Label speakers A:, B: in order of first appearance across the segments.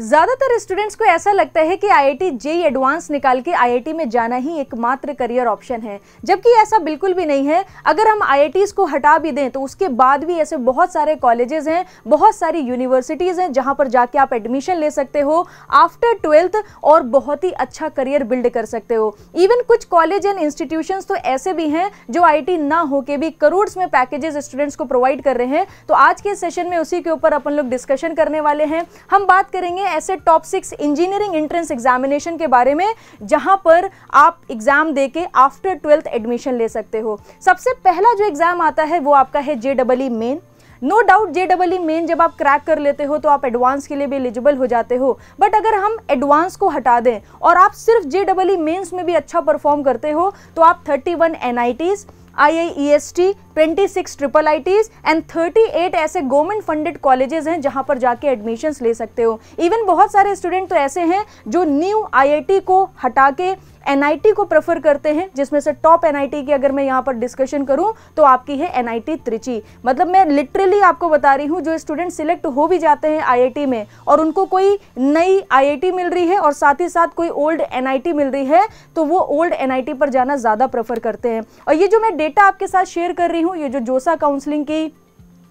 A: ज़्यादातर स्टूडेंट्स को ऐसा लगता है कि आईआईटी जेई एडवांस निकाल के आईआईटी में जाना ही एकमात्र करियर ऑप्शन है जबकि ऐसा बिल्कुल भी नहीं है अगर हम आईआईटीज़ को हटा भी दें तो उसके बाद भी ऐसे बहुत सारे कॉलेजेस हैं बहुत सारी यूनिवर्सिटीज़ हैं जहां पर जाके आप एडमिशन ले सकते हो आफ्टर ट्वेल्थ और बहुत ही अच्छा करियर बिल्ड कर सकते हो इवन कुछ कॉलेज एंड इंस्टीट्यूशन तो ऐसे भी हैं जो आई ना होके भी करोड़ में पैकेजेस स्टूडेंट्स को प्रोवाइड कर रहे हैं तो आज के सेशन में उसी के ऊपर अपन लोग डिस्कशन करने वाले हैं हम बात करेंगे ऐसे top six engineering entrance examination के बारे में जहां पर आप एग्ज़ाम दे के आफ्टर ट्वेल्थ एडमिशन ले सकते हो सबसे पहला जो एग्ज़ाम आता है वो आपका है J double E main no doubt J double E main जब आप क्रैक कर लेते हो तो आप एडवांस के लिए भी एलिजिबल हो जाते हो बट अगर हम एडवांस को हटा दें और आप सिर्फ जे डबल ई मेन्स में भी अच्छा परफॉर्म करते हो तो आप 31 one N I Ts I twenty six triple I Ts and thirty eight ऐसे गवर्नमेंट फंडेड कॉलेजेस हैं जहां पर जाके एडमिशन्स ले सकते हो इवन बहुत सारे स्टूडेंट तो ऐसे हैं जो न्यू आई को हटा के एनआईटी को प्रेफर करते हैं जिसमें से टॉप एनआईटी की अगर मैं यहाँ पर डिस्कशन करूँ तो आपकी है एनआईटी त्रिची मतलब मैं लिटरली आपको बता रही हूँ जो स्टूडेंट सिलेक्ट हो भी जाते हैं आईआईटी में और उनको कोई नई आईआईटी मिल रही है और साथ ही साथ कोई ओल्ड एन मिल रही है तो वो ओल्ड एन पर जाना ज़्यादा प्रेफर करते हैं और ये जो मैं डेटा आपके साथ शेयर कर रही हूँ ये जो जोसा काउंसलिंग की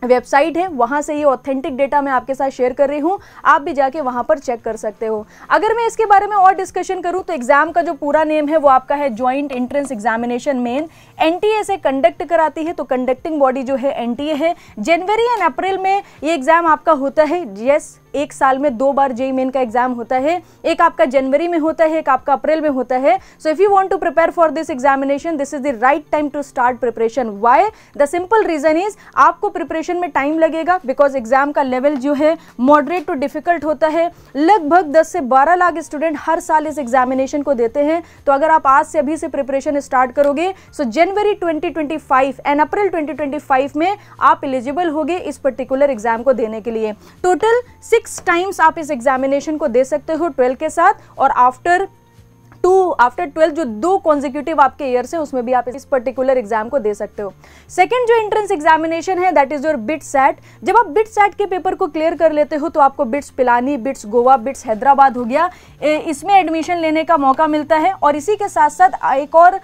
A: वेबसाइट है वहाँ से ये ऑथेंटिक डेटा मैं आपके साथ शेयर कर रही हूँ आप भी जाके वहाँ पर चेक कर सकते हो अगर मैं इसके बारे में और डिस्कशन करूँ तो एग्ज़ाम का जो पूरा नेम है वो आपका है joint entrance examination main N से कंडक्ट कराती है तो कंडक्टिंग बॉडी जो है एन है जनवरी एंड अप्रैल में ये एग्ज़ाम आपका होता है येस एक साल में दो बार जेई मेन का एग्जाम होता है एक आपका जनवरी में होता है एक आपका अप्रैल में होता है so if you want to prepare for this examination this is the right time to start preparation why the simple reason is आपको प्रिपरेशन में टाइम लगेगा बिकॉज एग्जाम का लेवल जो है मॉडरेट टू डिफिकल्ट होता है लगभग दस से बारह लाख स्टूडेंट हर साल इस एग्जामिनेशन को देते हैं तो अगर आप आज से अभी से प्रिपरेशन स्टार्ट करोगे सो जनवरी ट्वेंटी ट्वेंटी फाइव एंड अप्रैल ट्वेंटी ट्वेंटी फाइव में आप एलिजिबल होगे इस पर्टिकुलर एग्जाम को देने के लिए टोटल सिक्स सिक्स टाइम्स आप इस एग्जामिनेशन को दे सकते हो ट्वेल्व के साथ और आफ्टर टू आफ्टर ट्वेल्थ जो दो कॉन्जिक्यूटिव आपके ईयर हैं उसमें भी आप इस पर्टिकुलर एग्जाम को दे सकते हो सेकंड जो एंट्रेंस एग्जामिनेशन है that is your BITSAT जब आप बिट सेट के पेपर को क्लियर कर लेते हो तो आपको बिट्स पिलानी बिट्स गोवा बिट्स हैदराबाद हो गया इसमें एडमिशन लेने का मौका मिलता है और इसी के साथ साथ एक और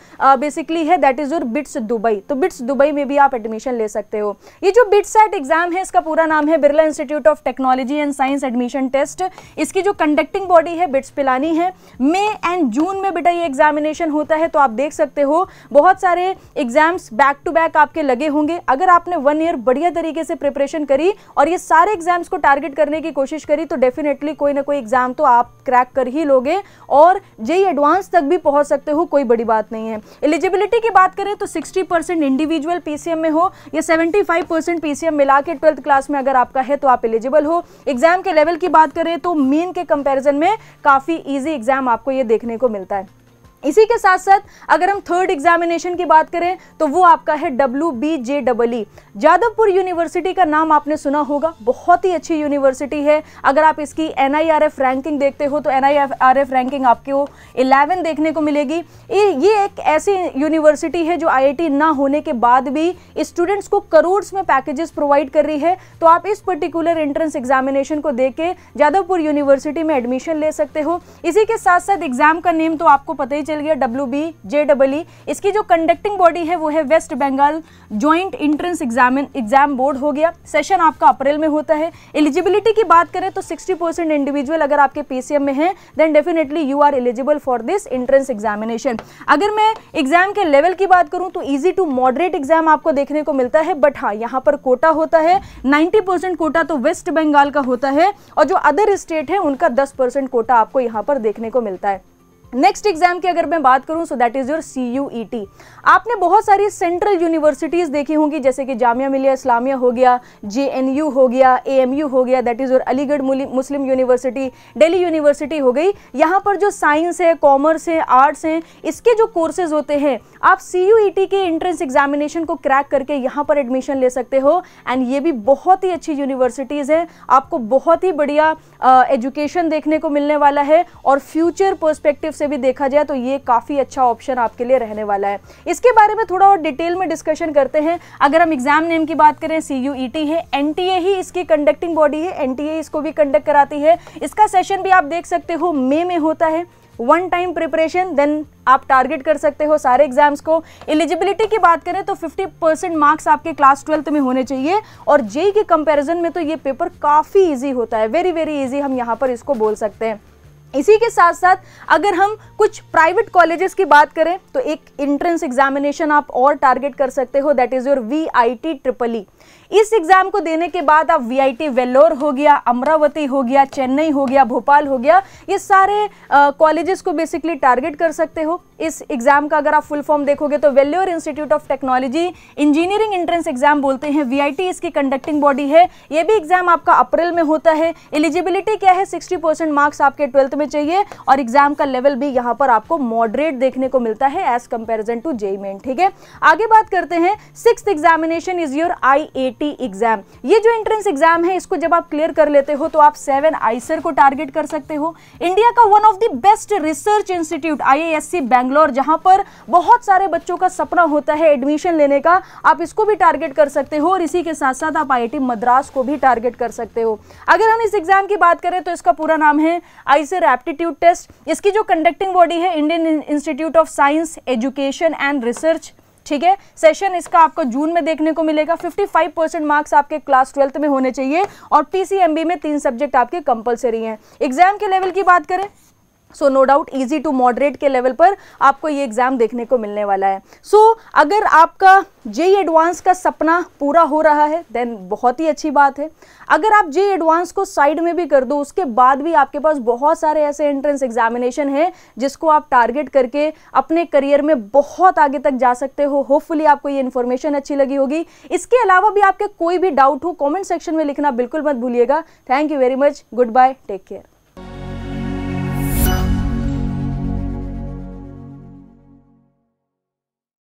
A: बेसिकली है that is your BITS Dubai तो बिट्स दुबई में भी आप एडमिशन ले सकते हो ये जो बिट सेट एग्जाम है इसका पूरा नाम है Birla institute of technology and science admission test इसकी जो कंडक्टिंग बॉडी है बिट्स पिलानी है मे एंड जून जून में बेटा ये एग्जामिनेशन होता है तो आप देख सकते हो बहुत सारे एग्जाम्स बैक टू बैक आपके लगे होंगे अगर आपने वन ईयर बढ़िया तरीके से प्रिपरेशन करी और ये सारे एग्जाम्स को टारगेट करने की कोशिश करी तो डेफिनेटली कोई ना कोई एग्जाम तो आप क्रैक कर ही लोगे और जेई एडवांस तक भी पहुंच सकते हो कोई बड़ी बात नहीं है एलिजिबिलिटी की बात करें तो सिक्सटी इंडिविजुअल पीसीएम में हो या सेवेंटी फाइव पीसीएम मिला के ट्वेल्थ क्लास में अगर आपका है तो आप एलिजिबल हो एग्जाम के लेवल की बात करें तो मेन के कंपेरिजन में काफ़ी ईजी एग्जाम आपको ये देखने को मिल tal. इसी के साथ साथ अगर हम थर्ड एग्जामिनेशन की बात करें तो वो आपका है W B J double E Jadavpur university का नाम आपने सुना होगा बहुत ही अच्छी यूनिवर्सिटी है अगर आप इसकी N I R F ranking देखते हो तो N I R F ranking आपको इलेवन देखने को मिलेगी ये एक ऐसी यूनिवर्सिटी है जो आई आई टी ना होने के बाद भी स्टूडेंट्स को करोड़्स में पैकेजेस प्रोवाइड कर रही है तो आप इस पर्टिकुलर एंट्रेंस एग्जामिनेशन को देख के जादवपुर यूनिवर्सिटी में एडमिशन ले सकते हो इसी के साथ साथ एग्जाम का नेम तो आपको पता ही चल गया W B J double E इसकी जो कंडक्टिंग बॉडी है वो है West Bengal joint entrance exam exam board हो गया सेशन आपका अप्रैल में होता है एलिजिबिलिटी की बात करें तो 60 परसेंट इंडिविजुअल अगर आपके पीसीएम में है then definitely you are eligible for this entrance examination अगर मैं एग्जाम के लेवल की बात करूँ तो ईजी टू मॉडरेट एग्जाम आपको देखने को मिलता है बट हाँ यहाँ पर कोटा होता है नाइन्टी कोटा तो वेस्ट बंगाल का होता है और जो अदर स्टेट है उनका दस कोटा आपको यहाँ पर देखने को मिलता है नेक्स्ट एग्जाम की अगर मैं बात करूं so that is your C U E T आपने बहुत सारी सेंट्रल यूनिवर्सिटीज़ देखी होंगी जैसे कि जामिया मिलिया इस्लामिया हो गया जे एन यू हो गया ए एम यू हो गया that is your Aligarh Muslim University Delhi University हो गई यहाँ पर जो साइंस है कॉमर्स है आर्ट्स हैं इसके जो कोर्सेज होते हैं आप सी यू ई टी के एंट्रेंस एग्जामिनेशन को क्रैक करके यहाँ पर एडमिशन ले सकते हो एंड ये भी बहुत ही अच्छी यूनिवर्सिटीज़ हैं आपको बहुत ही बढ़िया एजुकेशन देखने को मिलने वाला है और फ्यूचर पर्स्पेक्टिव से भी देखा जाए तो ये काफ़ी अच्छा ऑप्शन आपके लिए रहने वाला है इसके बारे में थोड़ा और डिटेल में डिस्कशन करते हैं अगर हम एग्जाम नेम की बात करें सी यू e है एन ही इसकी कंडक्टिंग बॉडी है एन इसको भी कंडक्ट कराती है इसका सेशन भी आप देख सकते हो मे में होता है वन टाइम प्रिपरेशन देन आप टारगेट कर सकते हो सारे एग्जाम्स को एलिजिबिलिटी की बात करें तो 50 परसेंट मार्क्स आपके क्लास ट्वेल्थ में होने चाहिए और जेई e e के कंपैरिजन में तो ये पेपर काफ़ी इजी होता है वेरी वेरी इजी हम यहाँ पर इसको बोल सकते हैं इसी के साथ साथ अगर हम कुछ प्राइवेट कॉलेजेस की बात करें तो एक एंट्रेंस एग्जामिनेशन आप और टारगेट कर सकते हो that is your V I T triple E इस एग्जाम को देने के बाद आप वीआईटी वेल्लोर हो गया अमरावती हो गया चेन्नई हो गया भोपाल हो गया ये सारे कॉलेजेस को बेसिकली टारगेट कर सकते हो इस एग्जाम का अगर आप फुल फॉर्म देखोगे तो Vellore Institute of Technology engineering entrance exam बोलते हैं टी इसकी कंडक्टिंग बॉडी है ये भी एग्जाम आपका अप्रैल में होता है एलिजिबिलिटी क्या है सिक्सटी मार्क्स आपके ट्वेल्थ में चाहिए और एग्जाम का लेवल भी यहाँ पर आपको मॉडरेट देखने को मिलता है as comparison to JEE Main ठीक है आगे बात करते हैं six examination is your I T exam ये जो एंट्रेंस एग्जाम है इसको जब आप क्लियर कर लेते हो तो आप सेवन आईसर e को टारगेट कर सकते हो इंडिया का one of the best research institute IASC Bangalore जहां पर बहुत सारे बच्चों का सपना होता है एडमिशन लेने का आप इसको भी टारगेट कर सकते हो और इसी के साथ साथ आप आई मद्रास को भी टारगेट कर सकते हो अगर हम इस एग्जाम की बात करें तो इसका पूरा नाम है आईसर एप्टीट्यूड टेस्ट इसकी जो कंडक्टिंग बॉडी है Indian Institute of Science Education and Research ठीक है सेशन इसका आपको जून में देखने को मिलेगा 55 परसेंट मार्क्स आपके क्लास ट्वेल्थ में होने चाहिए और पीसीएमबी में तीन सब्जेक्ट आपके कंपलसरी हैं एग्जाम के लेवल की बात करें so no doubt easy to moderate के लेवल पर आपको ये एग्ज़ाम देखने को मिलने वाला है सो so, अगर आपका जे एडवांस का सपना पूरा हो रहा है देन बहुत ही अच्छी बात है अगर आप जे एडवांस को साइड में भी कर दो उसके बाद भी आपके पास बहुत सारे ऐसे एंट्रेंस एग्जामिनेशन हैं जिसको आप टारगेट करके अपने करियर में बहुत आगे तक जा सकते हो होपफुली आपको ये इन्फॉर्मेशन अच्छी लगी होगी इसके अलावा भी आपके कोई भी डाउट हो कॉमेंट सेक्शन में लिखना बिल्कुल मत भूलिएगा thank you very much goodbye take care